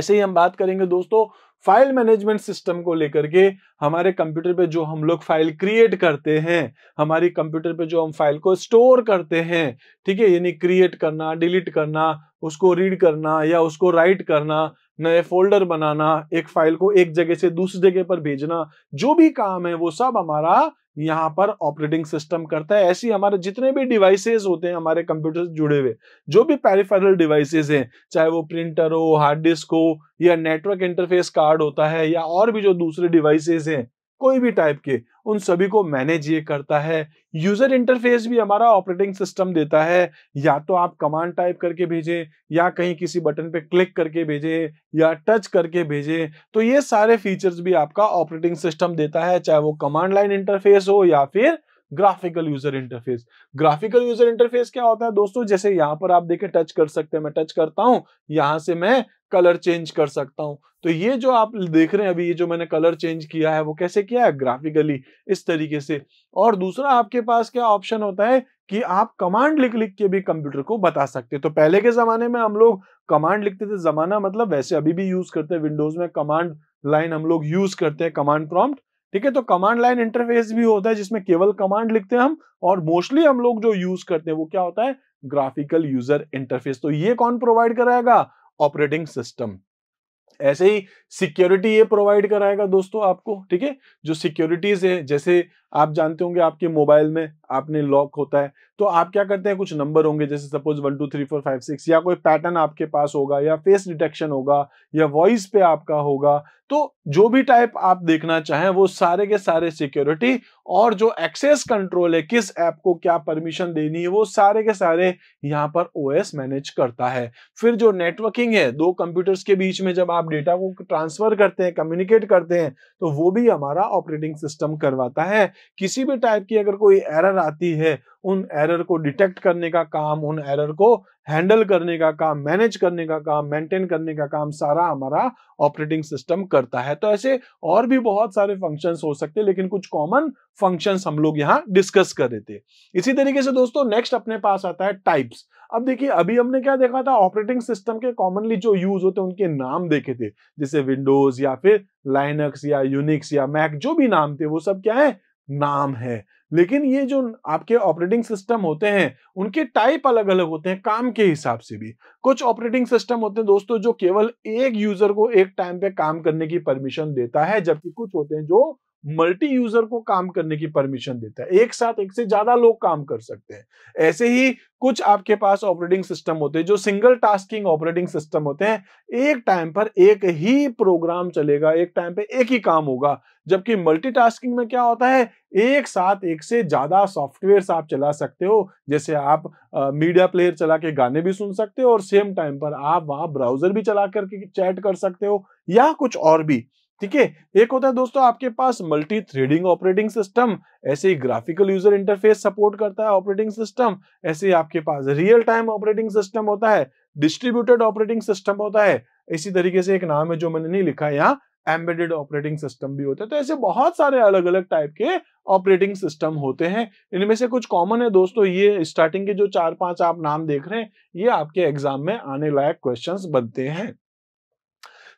A: ऐसे ही हम बात करेंगे दोस्तों फाइल मैनेजमेंट सिस्टम को लेकर के हमारे कंप्यूटर पे जो हम लोग फाइल क्रिएट करते हैं हमारी कंप्यूटर पे जो हम फाइल को स्टोर करते हैं ठीक है यानी क्रिएट करना डिलीट करना उसको रीड करना या उसको राइट करना नए फोल्डर बनाना एक फाइल को एक जगह से दूसरी जगह पर भेजना जो भी काम है वो सब हमारा यहाँ पर ऑपरेटिंग सिस्टम करता है ऐसी हमारे जितने भी डिवाइसेस होते हैं हमारे कंप्यूटर से जुड़े हुए जो भी पेरिफेरल डिवाइसेस हैं चाहे वो प्रिंटर हो हार्ड डिस्क हो या नेटवर्क इंटरफेस कार्ड होता है या और भी जो दूसरे डिवाइसेस हैं कोई भी टाइप के उन सभी को मैनेज ये करता है यूजर इंटरफेस भी हमारा ऑपरेटिंग सिस्टम देता है या तो आप कमांड टाइप करके भेजें या कहीं किसी बटन पे क्लिक करके भेजें या टच करके भेजें तो ये सारे फीचर्स भी आपका ऑपरेटिंग सिस्टम देता है चाहे वो कमांड लाइन इंटरफेस हो या फिर graphical user interface graphical user interface क्या होता है दोस्तों जैसे यहाँ पर आप देखें टच कर सकते हैं मैं टच करता हूँ यहाँ से मैं कलर चेंज कर सकता हूँ तो ये जो आप देख रहे हैं अभी ये जो मैंने कलर चेंज किया है वो कैसे किया है ग्राफिकली इस तरीके से और दूसरा आपके पास क्या ऑप्शन होता है कि आप कमांड लिख लिख के भी कंप्यूटर को बता सकते तो पहले के जमाने में हम लोग कमांड लिखते थे जमाना मतलब वैसे अभी भी यूज करते हैं विंडोज में कमांड लाइन हम लोग यूज करते हैं कमांड प्रॉम्प्ट ठीक है तो कमांड लाइन इंटरफेस भी होता है जिसमें केवल कमांड लिखते हैं हम और मोस्टली हम लोग जो यूज करते हैं वो क्या होता है ग्राफिकल यूजर इंटरफेस तो ये कौन प्रोवाइड कराएगा ऑपरेटिंग सिस्टम ऐसे ही सिक्योरिटी ये प्रोवाइड कराएगा दोस्तों आपको ठीक है जो सिक्योरिटीज है जैसे आप जानते होंगे आपके मोबाइल में आपने लॉक होता है तो आप क्या करते हैं कुछ नंबर होंगे जैसे suppose one two three four five six या कोई पैटर्न आपके पास होगा या फेस डिटेक्शन होगा या वॉइस पे आपका होगा तो जो भी टाइप आप देखना चाहें वो सारे के सारे सिक्योरिटी और जो एक्सेस कंट्रोल है किस ऐप को क्या परमिशन देनी है वो सारे के सारे यहाँ पर ओ मैनेज करता है फिर जो नेटवर्किंग है दो कंप्यूटर्स के बीच में जब आप डेटा को ट्रांसफर करते हैं कम्युनिकेट करते हैं तो वो भी हमारा ऑपरेटिंग सिस्टम करवाता है किसी भी टाइप की अगर कोई एरर आती है उन एरर को डिटेक्ट करने का काम उन एरर को हैंडल करने का काम मैनेज करने का काम मेंटेन करने का काम सारा हमारा ऑपरेटिंग सिस्टम करता है तो ऐसे और भी बहुत सारे फंक्शंस हो सकते हैं लेकिन कुछ कॉमन फंक्शंस हम लोग यहाँ डिस्कस कर रहे थे इसी तरीके से दोस्तों नेक्स्ट अपने पास आता है टाइप्स अब देखिए अभी हमने क्या देखा था ऑपरेटिंग सिस्टम के कॉमनली जो यूज होते हैं उनके नाम देखे थे जैसे विंडोज या फिर लाइनक्स या यूनिक्स या मैक जो भी नाम थे वो सब क्या है नाम है लेकिन ये जो आपके ऑपरेटिंग सिस्टम होते हैं उनके टाइप अलग अलग होते हैं काम के हिसाब से भी कुछ ऑपरेटिंग सिस्टम होते हैं दोस्तों जो केवल एक यूजर को एक टाइम पे काम करने की परमिशन देता है जबकि कुछ होते हैं जो मल्टी यूजर को काम करने की परमिशन देता है एक साथ एक से ज्यादा लोग काम कर सकते हैं ऐसे ही कुछ आपके पास ऑपरेटिंग सिस्टम होते हैं जो सिंगल टास्किंग ऑपरेटिंग सिस्टम होते हैं एक टाइम पर एक ही प्रोग्राम चलेगा एक टाइम पर एक ही काम होगा जबकि मल्टीटास्किंग में क्या होता है एक साथ एक से ज्यादा सॉफ्टवेयर आप चला सकते हो जैसे आप मीडिया प्लेयर चला के गाने भी सुन सकते हो और सेम टाइम पर आप वहां ब्राउजर भी चला करके चैट कर सकते हो या कुछ और भी ठीक है एक होता है दोस्तों आपके पास मल्टी थ्रेडिंग ऑपरेटिंग सिस्टम ऐसे ही ग्राफिकल यूजर इंटरफेस सपोर्ट करता है ऑपरेटिंग सिस्टम ऐसे ही आपके पास रियल टाइम ऑपरेटिंग सिस्टम होता है डिस्ट्रीब्यूटेड ऑपरेटिंग सिस्टम होता है इसी तरीके से एक नाम है जो मैंने नहीं लिखा है यहाँ एम्बेडेड ऑपरेटिंग सिस्टम भी होते हैं तो ऐसे बहुत सारे अलग अलग टाइप के ऑपरेटिंग सिस्टम होते हैं इनमें से कुछ कॉमन है दोस्तों ये स्टार्टिंग के जो चार पांच आप नाम देख रहे हैं ये आपके एग्जाम में आने लायक क्वेश्चंस बनते हैं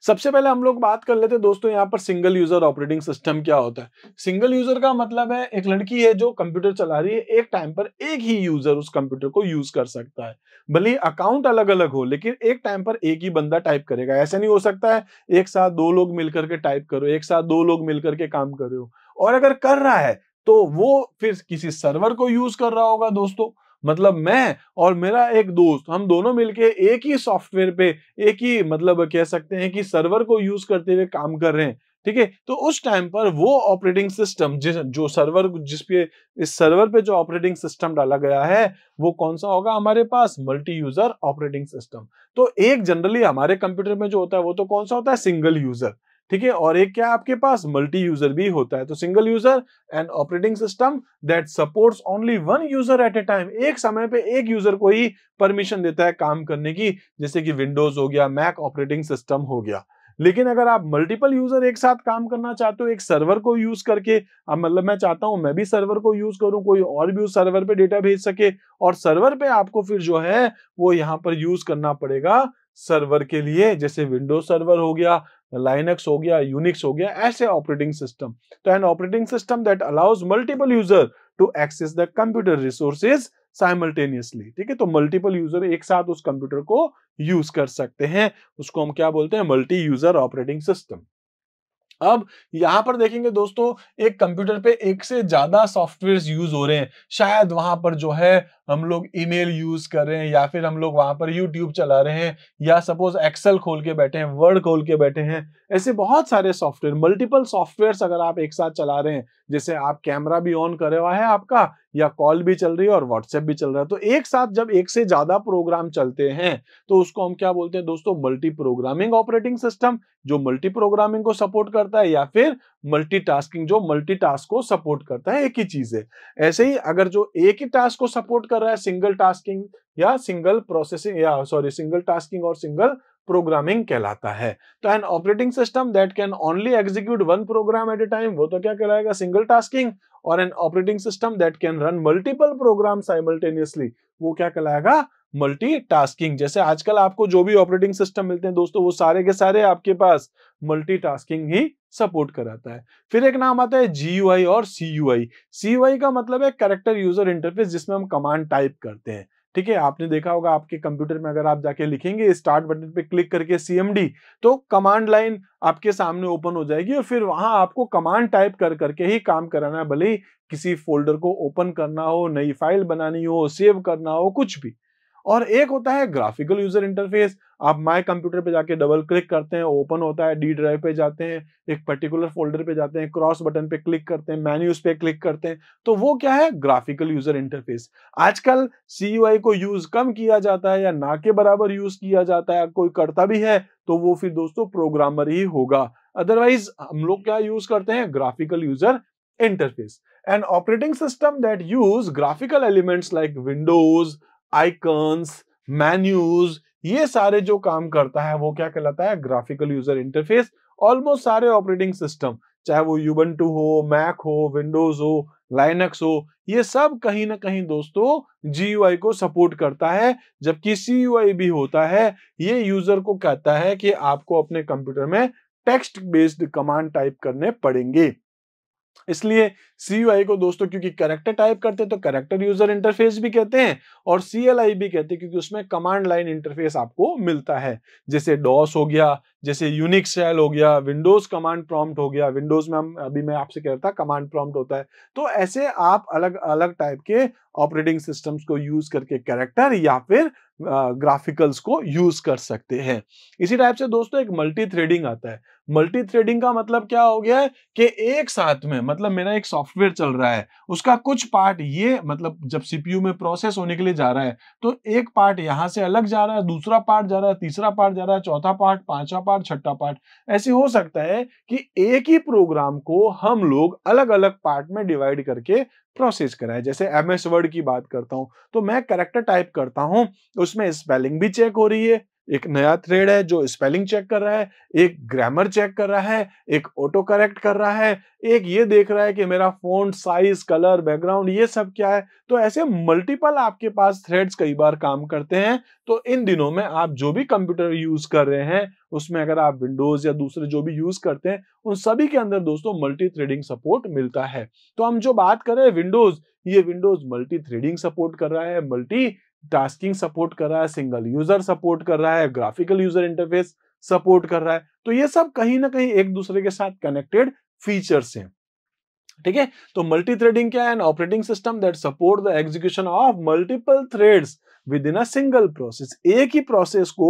A: सबसे पहले हम लोग बात कर लेते हैं दोस्तों यहाँ पर सिंगल यूजर ऑपरेटिंग सिस्टम क्या होता है सिंगल यूजर का मतलब है एक लड़की है जो कंप्यूटर चला रही है एक टाइम पर एक ही यूजर उस कंप्यूटर को यूज कर सकता है भले अकाउंट अलग अलग हो लेकिन एक टाइम पर एक ही बंदा टाइप करेगा ऐसा नहीं हो सकता है एक साथ दो लोग मिलकर के टाइप करो एक साथ दो लोग मिलकर के काम करो और अगर कर रहा है तो वो फिर किसी सर्वर को यूज कर रहा होगा दोस्तों मतलब मैं और मेरा एक दोस्त हम दोनों मिलके एक ही सॉफ्टवेयर पे एक ही मतलब कह सकते हैं कि सर्वर को यूज करते हुए काम कर रहे हैं ठीक है तो उस टाइम पर वो ऑपरेटिंग सिस्टम जिस जो सर्वर जिस पे इस सर्वर पे जो ऑपरेटिंग सिस्टम डाला गया है वो कौन सा होगा हमारे पास मल्टी यूजर ऑपरेटिंग सिस्टम तो एक जनरली हमारे कंप्यूटर में जो होता है वो तो कौन सा होता है सिंगल यूजर ठीक है और एक क्या आपके पास मल्टी यूजर भी होता है तो single user and operating system that supports only one user at a time एक समय पे एक यूजर को ही परमिशन देता है काम करने की जैसे कि विंडोज हो गया मैक ऑपरेटिंग सिस्टम हो गया लेकिन अगर आप मल्टीपल यूजर एक साथ काम करना चाहते हो एक सर्वर को यूज करके अब मतलब मैं चाहता हूं मैं भी सर्वर को यूज करूं कोई और भी उस सर्वर पे डेटा भेज सके और सर्वर पे आपको फिर जो है वो यहाँ पर यूज करना पड़ेगा सर्वर के लिए जैसे विंडोज सर्वर हो गया लाइनक्स हो गया यूनिक्स हो गया ऐसे ऑपरेटिंग सिस्टम तो an operating system that allows multiple user to access the computer resources simultaneously ठीक है तो मल्टीपल यूजर एक साथ उस कंप्यूटर को यूज कर सकते हैं उसको हम क्या बोलते हैं मल्टी यूजर ऑपरेटिंग सिस्टम अब यहां पर देखेंगे दोस्तों एक कंप्यूटर पे एक से ज्यादा सॉफ्टवेयर यूज हो रहे हैं शायद वहां पर जो है हम लोग ईमेल यूज कर रहे हैं या फिर हम लोग वहां पर यूट्यूब चला रहे हैं या सपोज एक्सेल खोल के बैठे हैं वर्ड खोल के बैठे हैं ऐसे बहुत सारे सॉफ्टवेयर मल्टीपल सॉफ्टवेयर अगर आप एक साथ चला रहे हैं जैसे आप कैमरा भी ऑन करे हुआ है आपका या कॉल भी चल रही है और व्हाट्सएप भी चल रहा है तो एक साथ जब एक से ज्यादा प्रोग्राम चलते हैं तो उसको हम क्या बोलते हैं दोस्तों मल्टी प्रोग्रामिंग ऑपरेटिंग सिस्टम जो मल्टी प्रोग्रामिंग को सपोर्ट करता है या फिर मल्टीटास्किंग जो मल्टीटास्क को सपोर्ट करता है एक ही चीज है ऐसे ही अगर जो एक ही टास्क को सपोर्ट कर रहा है सिंगल टास्किंग या सिंगल प्रोसेसिंग या सॉरी सिंगल टास्किंग और सिंगल प्रोग्रामिंग कहलाता है तो an operating system that can only execute one program at a time वो तो क्या कहलाएगा सिंगल टास्किंग और an operating system that can run multiple program simultaneously वो क्या कहलाएगा मल्टीटास्किंग जैसे आजकल आपको जो भी ऑपरेटिंग सिस्टम मिलते हैं दोस्तों वो सारे के सारे आपके पास मल्टीटास्किंग ही सपोर्ट कराता है फिर एक नाम आता है GUI और CUI CUI का मतलब है करेक्टर यूजर इंटरफेस जिसमें हम कमांड टाइप करते हैं ठीक है आपने देखा होगा आपके कंप्यूटर में अगर आप जाके लिखेंगे स्टार्ट बटन पे क्लिक करके सीएमडी तो कमांड लाइन आपके सामने ओपन हो जाएगी और फिर वहां आपको कमांड टाइप कर करके ही काम कराना है भले ही किसी फोल्डर को ओपन करना हो नई फाइल बनानी हो सेव करना हो कुछ भी और एक होता है ग्राफिकल यूजर इंटरफेस आप माय कंप्यूटर पे जाके डबल क्लिक करते हैं ओपन होता है डी ड्राइव पे जाते हैं एक पर्टिकुलर फोल्डर पे जाते हैं क्रॉस बटन पे क्लिक करते हैं मैन्यूज पे क्लिक करते हैं तो वो क्या है ग्राफिकल यूजर इंटरफेस आजकल सी को यूज कम किया जाता है या ना के बराबर यूज किया जाता है कोई करता भी है तो वो फिर दोस्तों प्रोग्रामर ही होगा अदरवाइज हम लोग क्या यूज करते हैं graphical user interface and operating system that use graphical elements like windows icons menus ये सारे जो काम करता है वो क्या कहलाता है ग्राफिकल यूजर इंटरफेस ऑलमोस्ट सारे ऑपरेटिंग सिस्टम चाहे वो यूबन हो मैक हो विंडोज हो लाइनक्स हो ये सब कहीं ना कहीं दोस्तों जी को सपोर्ट करता है जबकि सी भी होता है ये यूजर को कहता है कि आपको अपने कंप्यूटर में टेक्स्ट बेस्ड कमांड टाइप करने पड़ेंगे इसलिए सी को दोस्तों क्योंकि करेक्टर टाइप करते हैं तो करेक्टर यूजर इंटरफेस भी कहते हैं और सी भी कहते हैं क्योंकि उसमें कमांड लाइन इंटरफेस आपको मिलता है जैसे डॉस हो गया जैसे यूनिक सेल हो गया विंडोज कमांड प्रॉम्प्ट हो गया विंडोज में हम अभी मैं आपसे कह रहा था कमांड प्रॉम्प्ट होता है तो ऐसे आप अलग अलग टाइप के ऑपरेटिंग सिस्टम्स को यूज करके करेक्टर या फिर ग्राफिकल्स को यूज कर सकते हैं इसी टाइप से दोस्तों एक मल्टी थ्रेडिंग आता है मल्टी थ्रेडिंग का मतलब क्या हो गया है कि एक साथ में मतलब मेरा एक सॉफ्टवेयर चल रहा है उसका कुछ पार्ट ये मतलब जब सीपीयू में प्रोसेस होने के लिए जा रहा है तो एक पार्ट यहां से अलग जा रहा है दूसरा पार्ट जा रहा है तीसरा पार्ट जा रहा है चौथा पार्ट पांचवा पार्ट छठा पार्ट ऐसे हो सकता है कि एक ही प्रोग्राम को हम लोग अलग अलग पार्ट में डिवाइड करके प्रोसेस करा है जैसे एम एस वर्ड की बात करता हूं तो मैं करेक्टर टाइप करता हूं उसमें स्पेलिंग भी चेक हो रही है एक नया थ्रेड है जो स्पेलिंग चेक कर रहा है एक ग्रामर चेक कर रहा है एक ऑटो करेक्ट कर रहा है एक ये देख रहा है कि मेरा फोन साइज कलर बैकग्राउंड ये सब क्या है तो ऐसे मल्टीपल आपके पास थ्रेड्स कई बार काम करते हैं तो इन दिनों में आप जो भी कंप्यूटर यूज कर रहे हैं उसमें अगर आप विंडोज या दूसरे जो भी यूज करते हैं उन सभी के अंदर दोस्तों मल्टी थ्रेडिंग सपोर्ट मिलता है तो हम जो बात करें विंडोज ये विंडोज मल्टी थ्रेडिंग सपोर्ट कर रहा है मल्टी टास्किंग सपोर्ट कर रहा है सिंगल यूजर सपोर्ट कर रहा है ग्राफिकल यूजर इंटरफेस सपोर्ट कर रहा है तो ये सब कहीं ना कहीं एक दूसरे के साथ कनेक्टेड फीचर्स हैं ठीक है तो मल्टी थ्रेडिंग क्या है operating system that support the execution of multiple threads within a single process एक ही प्रोसेस को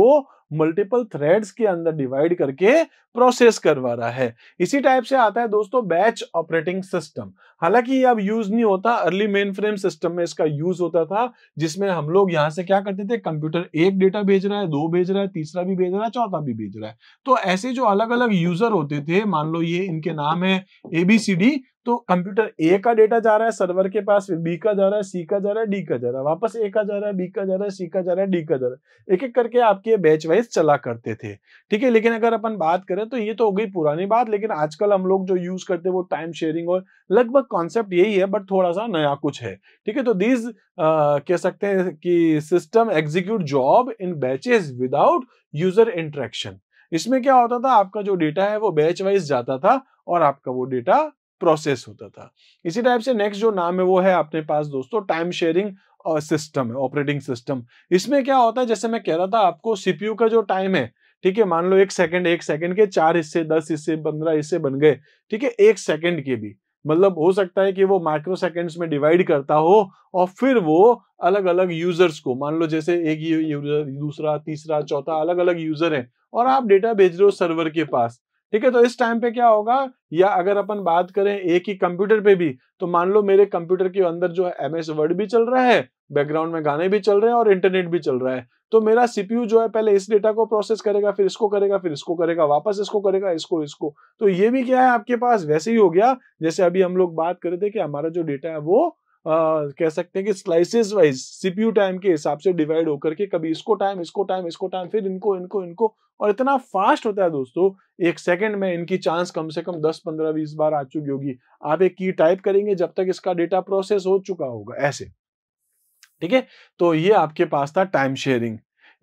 A: मल्टीपल थ्रेड्स के अंदर डिवाइड करके प्रोसेस करवा रहा है इसी टाइप से आता है दोस्तों बैच ऑपरेटिंग सिस्टम हालांकि ये अब यूज नहीं होता अर्ली मेन फ्रेम सिस्टम में इसका यूज होता था जिसमें हम लोग यहाँ से क्या करते थे कंप्यूटर एक डेटा भेज रहा है दो भेज रहा है तीसरा भी भेज रहा है चौथा भी भेज रहा है तो ऐसे जो अलग अलग यूजर होते थे मान लो ये इनके नाम है एबीसीडी तो कंप्यूटर ए का डेटा जा रहा है सर्वर के पास फिर बी का जा रहा है सी का जा रहा है डी का जा रहा है वापस ए का जा रहा है बी का जा रहा है सी का जा रहा है डी का जा रहा है एक एक करके आपके ये बैच वाइज चला करते थे ठीक है लेकिन अगर अपन बात करें तो ये तो हो गई पुरानी बात लेकिन आजकल हम लोग जो यूज करते हैं वो टाइम शेयरिंग और लगभग कॉन्सेप्ट यही है बट थोड़ा सा नया कुछ है ठीक है तो दीज कह सकते हैं कि system execute job in batches without user interaction इसमें क्या होता था आपका जो डेटा है वो बैच वाइज जाता था और आपका वो डेटा प्रोसेस होता था इसी टाइप से नेक्स्ट जो नाम है वो है अपने पास दोस्तों टाइम शेयरिंग सिस्टम है ऑपरेटिंग सिस्टम इसमें क्या होता है जैसे मैं कह रहा था आपको सीपीयू का जो टाइम है ठीक है मान लो एक सेकंड एक सेकंड के चार हिस्से दस हिस्से पंद्रह हिस्से बन गए ठीक है एक सेकंड के भी मतलब हो सकता है कि वो माइक्रो सेकेंड्स में डिवाइड करता हो और फिर वो अलग अलग यूजर्स को मान लो जैसे एक यूजर दूसरा तीसरा चौथा अलग अलग यूजर है और आप डेटा भेज रहे हो सर्वर के पास ठीक है तो इस टाइम पे क्या होगा या अगर अपन बात करें एक ही कंप्यूटर पे भी तो मान लो मेरे कंप्यूटर के अंदर जो है एम एस वर्ड भी चल रहा है बैकग्राउंड में गाने भी चल रहे हैं और इंटरनेट भी चल रहा है तो मेरा सीपीयू जो है पहले इस डेटा को प्रोसेस करेगा फिर इसको करेगा फिर इसको करेगा वापस इसको करेगा इसको इसको तो ये भी क्या है आपके पास वैसे ही हो गया जैसे अभी हम लोग बात कर रहे थे कि हमारा जो डेटा है वो कह सकते हैं कि स्लाइसेस वाइज सीपीयू टाइम के हिसाब से डिवाइड होकर के कभी इसको टाइम इसको टाइम इसको टाइम फिर इनको इनको इनको और इतना फास्ट होता है दोस्तों एक सेकंड में इनकी चांस कम से कम 10 15 20 बार आ चुकी होगी आप एक की टाइप करेंगे जब तक इसका डेटा प्रोसेस हो चुका होगा ऐसे ठीक है तो ये आपके पास था टाइम शेयरिंग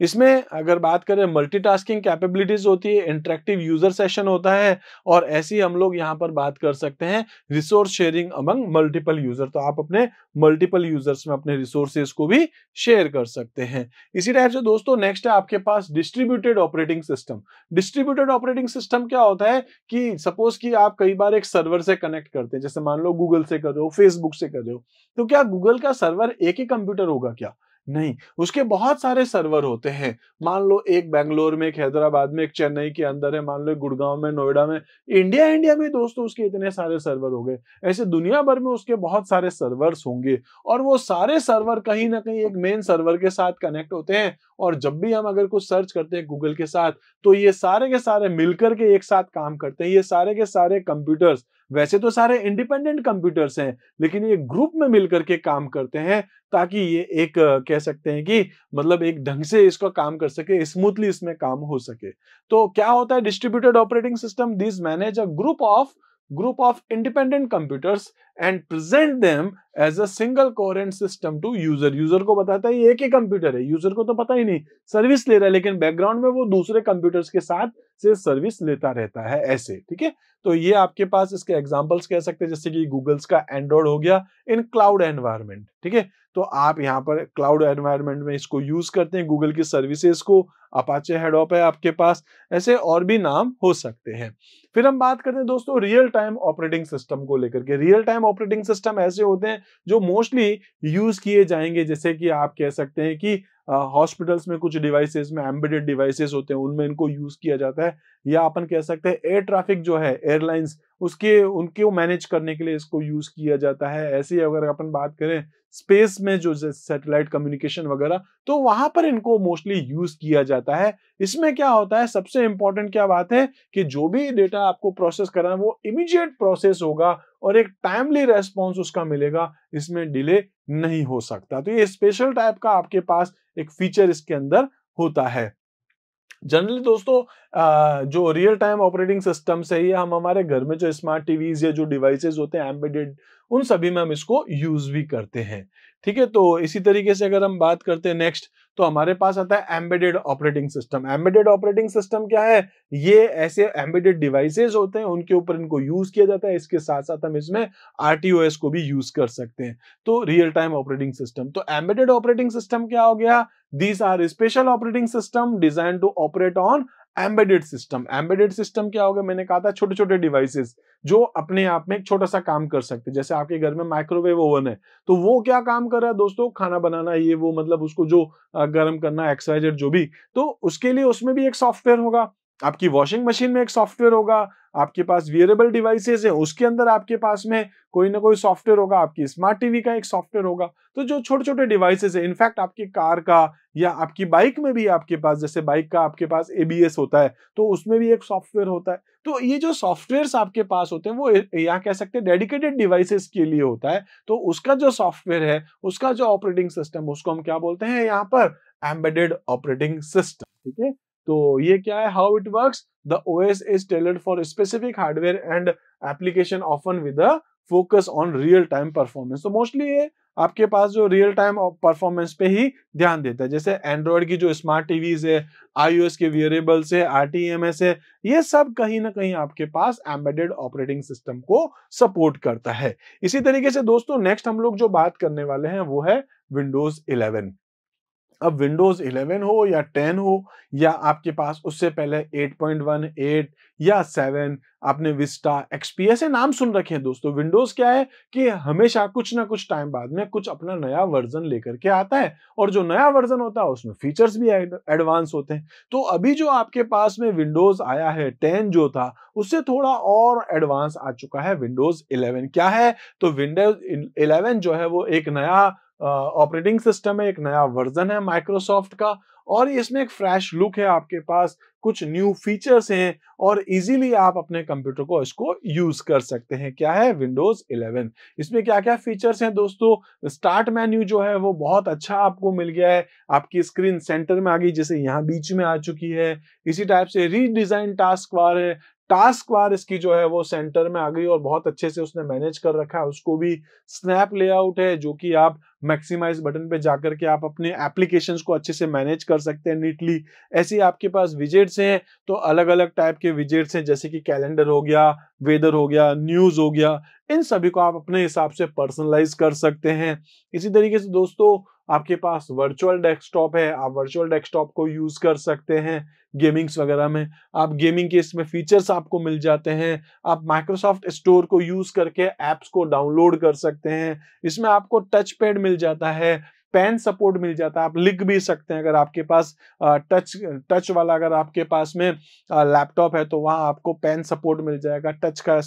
A: इसमें अगर बात करें मल्टीटास्किंग कैपेबिलिटीज होती है इंटरेक्टिव यूजर सेशन होता है और ऐसी हम लोग यहाँ पर बात कर सकते हैं resource sharing among multiple user तो आप अपने मल्टीपल यूजर्स में अपने रिसोर्सेज को भी शेयर कर सकते हैं इसी टाइप से दोस्तों नेक्स्ट है आपके पास distributed operating system distributed operating system क्या होता है कि सपोज कि आप कई बार एक सर्वर से कनेक्ट करते हैं जैसे मान लो गूगल से कर रहे हो फेसबुक से कर रहे हो तो क्या गूगल का सर्वर एक ही कंप्यूटर होगा क्या नहीं उसके बहुत सारे सर्वर होते हैं मान लो एक बैंगलोर में एक हैदराबाद में एक चेन्नई के अंदर है मान लो गुड़गांव में नोएडा में इंडिया इंडिया में दोस्तों उसके इतने सारे सर्वर हो गए ऐसे दुनिया भर में उसके बहुत सारे सर्वर्स होंगे और वो सारे सर्वर कहीं ना कहीं एक मेन सर्वर के साथ कनेक्ट होते हैं और जब भी हम अगर कुछ सर्च करते हैं गूगल के साथ तो ये सारे के सारे मिलकर के एक साथ काम करते हैं ये सारे के सारे कंप्यूटर्स वैसे तो सारे इंडिपेंडेंट कंप्यूटर्स हैं लेकिन ये ग्रुप में मिलकर के काम करते हैं ताकि ये एक कह सकते हैं कि मतलब एक ढंग से इसका काम कर सके स्मूथली इसमें काम हो सके तो क्या होता है distributed operating system this manage a group of group of independent computers and present them as a single coherent system to user. User को बताता है ये एक ही कंप्यूटर है यूजर को तो पता ही नहीं सर्विस ले रहा है लेकिन बैकग्राउंड में वो दूसरे कंप्यूटर्स के साथ से सर्विस लेता रहता है ऐसे ठीक है तो ये आपके पास इसके एग्जाम्पल्स कह सकते हैं जैसे कि गूगल्स का एंड्रॉइड हो गया इन क्लाउड एनवायरमेंट ठीक है तो आप यहाँ पर क्लाउड एनवायरनमेंट में इसको यूज करते हैं गूगल की सर्विसेज को अपाचे ऑप है आपके पास ऐसे और भी नाम हो सकते हैं फिर हम बात करते हैं दोस्तों रियल टाइम ऑपरेटिंग सिस्टम को लेकर के रियल टाइम ऑपरेटिंग सिस्टम ऐसे होते हैं जो मोस्टली यूज किए जाएंगे जैसे कि आप कह सकते हैं कि हॉस्पिटल्स में कुछ डिवाइसेस में एम्बेडेड डिवाइसेस होते हैं उनमें इनको यूज किया जाता है या अपन कह सकते हैं एयर ट्रैफिक जो है एयरलाइंस उसके उनके मैनेज करने के लिए इसको यूज किया जाता है ऐसे ही अगर अपन बात करें स्पेस में जो सैटेलाइट कम्युनिकेशन वगैरह तो वहां पर इनको मोस्टली यूज किया जाता है इसमें क्या होता है सबसे इंपॉर्टेंट क्या बात है कि जो भी डेटा आपको प्रोसेस करना है वो इमीडिएट प्रोसेस होगा और एक टाइमली रेस्पॉन्स उसका मिलेगा इसमें डिले नहीं हो सकता तो ये स्पेशल टाइप का आपके पास एक फीचर इसके अंदर होता है जनरली दोस्तों जो रियल टाइम ऑपरेटिंग सिस्टम्स है ये हम हमारे घर में जो स्मार्ट टीवीज या जो डिवाइसेज होते हैं एम्बेडेड उन सभी में हम इसको यूज भी करते हैं ठीक है तो इसी तरीके से अगर हम बात करते हैं नेक्स्ट तो हमारे पास आता है embedded operating system embedded operating system क्या है ये ऐसे एम्बेडेड डिवाइसेस होते हैं उनके ऊपर इनको यूज किया जाता है इसके साथ साथ हम इसमें आर को भी यूज कर सकते हैं तो रियल टाइम ऑपरेटिंग सिस्टम तो एम्बेडेड ऑपरेटिंग सिस्टम क्या हो गया these are special operating system design to operate on embedded system embedded system क्या होगा मैंने कहा था छोटे छोटे डिवाइसेस जो अपने आप में एक छोटा सा काम कर सकते हैं जैसे आपके घर में माइक्रोवेव ओवन है तो वो क्या काम कर रहा है दोस्तों खाना बनाना ये वो मतलब उसको जो गर्म करना एक्सरसाइजर जो भी तो उसके लिए उसमें भी एक सॉफ्टवेयर होगा आपकी वॉशिंग मशीन में एक सॉफ्टवेयर होगा आपके पास वियरेबल डिवाइसेस है उसके अंदर आपके पास में कोई ना कोई सॉफ्टवेयर होगा आपकी स्मार्ट टीवी का एक सॉफ्टवेयर होगा तो जो छोटे छोटे डिवाइसेस है इनफैक्ट आपकी कार का या आपकी बाइक में भी आपके पास जैसे बाइक का आपके पास एबीएस होता है तो उसमें भी एक सॉफ्टवेयर होता है तो ये जो सॉफ्टवेयर आपके पास होते हैं वो यहाँ कह सकते हैं डेडिकेटेड डिवाइसेस के लिए होता है तो उसका जो सॉफ्टवेयर है उसका जो ऑपरेटिंग सिस्टम उसको हम क्या बोलते हैं यहाँ पर एम्बेडेड ऑपरेटिंग सिस्टम ठीक है तो ये क्या है how it work the S is tailored for specific hardware and application often with focus on real time performance तो मोस्टली ये आपके पास जो रियल टाइम परफॉर्मेंस पे ही ध्यान देता है जैसे एंड्रॉयड की जो स्मार्ट टीवीज है आईओएस के वेरिएबल्स है आरटीएमएस है ये सब कहीं ना कहीं आपके पास एम्बेडेड ऑपरेटिंग सिस्टम को सपोर्ट करता है इसी तरीके से दोस्तों नेक्स्ट हम लोग जो बात करने वाले हैं वो है विंडोज इलेवन अब विंडोज 11 हो या 10 हो या आपके पास उससे पहले 8.1, 8 या 7 आपने विस्टा एक्सपी ऐसे नाम सुन रखे हैं दोस्तों विंडोज क्या है कि हमेशा कुछ ना कुछ टाइम बाद में कुछ अपना नया वर्जन लेकर के आता है और जो नया वर्जन होता है उसमें फीचर्स भी एडवांस होते हैं तो अभी जो आपके पास में विंडोज आया है टेन जो था उससे थोड़ा और एडवांस आ चुका है विंडोज इलेवन क्या है तो विंडोज इलेवन जो है वो एक नया ऑपरेटिंग सिस्टम है एक नया वर्जन है माइक्रोसॉफ्ट का और इसमें एक फ्रेश लुक है आपके पास कुछ न्यू फीचर्स हैं और इजीली आप अपने कंप्यूटर को इसको यूज कर सकते हैं क्या है विंडोज 11 इसमें क्या क्या फीचर्स हैं दोस्तों स्टार्ट मेन्यू जो है वो बहुत अच्छा आपको मिल गया है आपकी स्क्रीन सेंटर में आ गई जैसे यहाँ बीच में आ चुकी है इसी टाइप से रीडिजाइन टास्क वार है टास्क बार इसकी जो है वो सेंटर में आ गई और बहुत अच्छे से उसने मैनेज कर रखा है उसको भी स्नैप लेआउट है जो कि आप मैक्सिमाइज बटन पे जाकर के आप अपने एप्लीकेशन को अच्छे से मैनेज कर सकते हैं नीटली ऐसे आपके पास विजेट्स हैं तो अलग अलग टाइप के विजेट्स हैं जैसे कि कैलेंडर हो गया वेदर हो गया न्यूज हो गया इन सभी को आप अपने हिसाब से पर्सनलाइज कर सकते हैं इसी तरीके से दोस्तों आपके पास वर्चुअल डेस्कटॉप है आप वर्चुअल डेस्कटॉप को यूज कर सकते हैं गेमिंग्स वगैरह में आप गेमिंग के इसमें फीचर्स आपको मिल जाते हैं आप माइक्रोसॉफ्ट स्टोर को यूज करके एप्स को डाउनलोड कर सकते हैं इसमें आपको टच पैड मिल जाता है पेन सपोर्ट मिल जाता है आप लिख भी सकते हैं अगर आपके पास टच टच वाला अगर आपके पास में लैपटॉप है तो वहाँ आपको पेन सपोर्ट मिल जाएगा टच का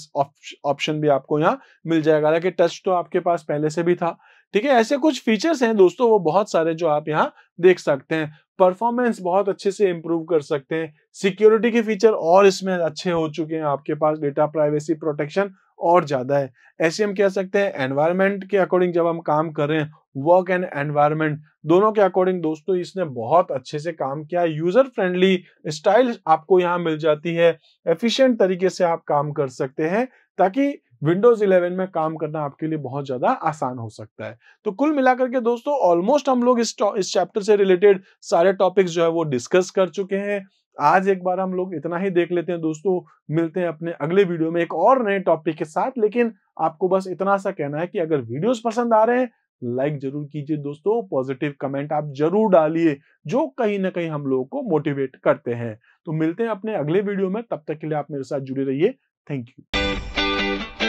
A: ऑप्शन भी आपको यहाँ मिल जाएगा हालांकि टच तो आपके पास पहले से भी था ठीक है ऐसे कुछ फीचर्स हैं दोस्तों वो बहुत सारे जो आप यहाँ देख सकते हैं परफॉर्मेंस बहुत अच्छे से इम्प्रूव कर सकते हैं सिक्योरिटी के फीचर और इसमें अच्छे हो चुके हैं आपके पास डेटा प्राइवेसी प्रोटेक्शन और ज्यादा है ऐसे हम कह सकते हैं एनवायरमेंट के अकॉर्डिंग जब हम काम कर रहे हैं वर्क एंड एनवायरमेंट दोनों के अकॉर्डिंग दोस्तों इसने बहुत अच्छे से काम किया यूजर फ्रेंडली स्टाइल आपको यहाँ मिल जाती है एफिशिएंट तरीके से आप काम कर सकते हैं ताकि विंडोज 11 में काम करना आपके लिए बहुत ज्यादा आसान हो सकता है तो कुल मिलाकर के दोस्तों ऑलमोस्ट हम लोग इस इस चैप्टर से रिलेटेड सारे टॉपिक्स जो है वो डिस्कस कर चुके हैं आज एक बार हम लोग इतना ही देख लेते हैं दोस्तों मिलते हैं अपने अगले वीडियो में एक और नए टॉपिक के साथ लेकिन आपको बस इतना सा कहना है कि अगर वीडियोस पसंद आ रहे हैं लाइक जरूर कीजिए दोस्तों पॉजिटिव कमेंट आप जरूर डालिए जो कहीं ना कहीं हम लोगों को मोटिवेट करते हैं तो मिलते हैं अपने अगले वीडियो में तब तक के लिए आप मेरे साथ जुड़े रहिए थैंक यू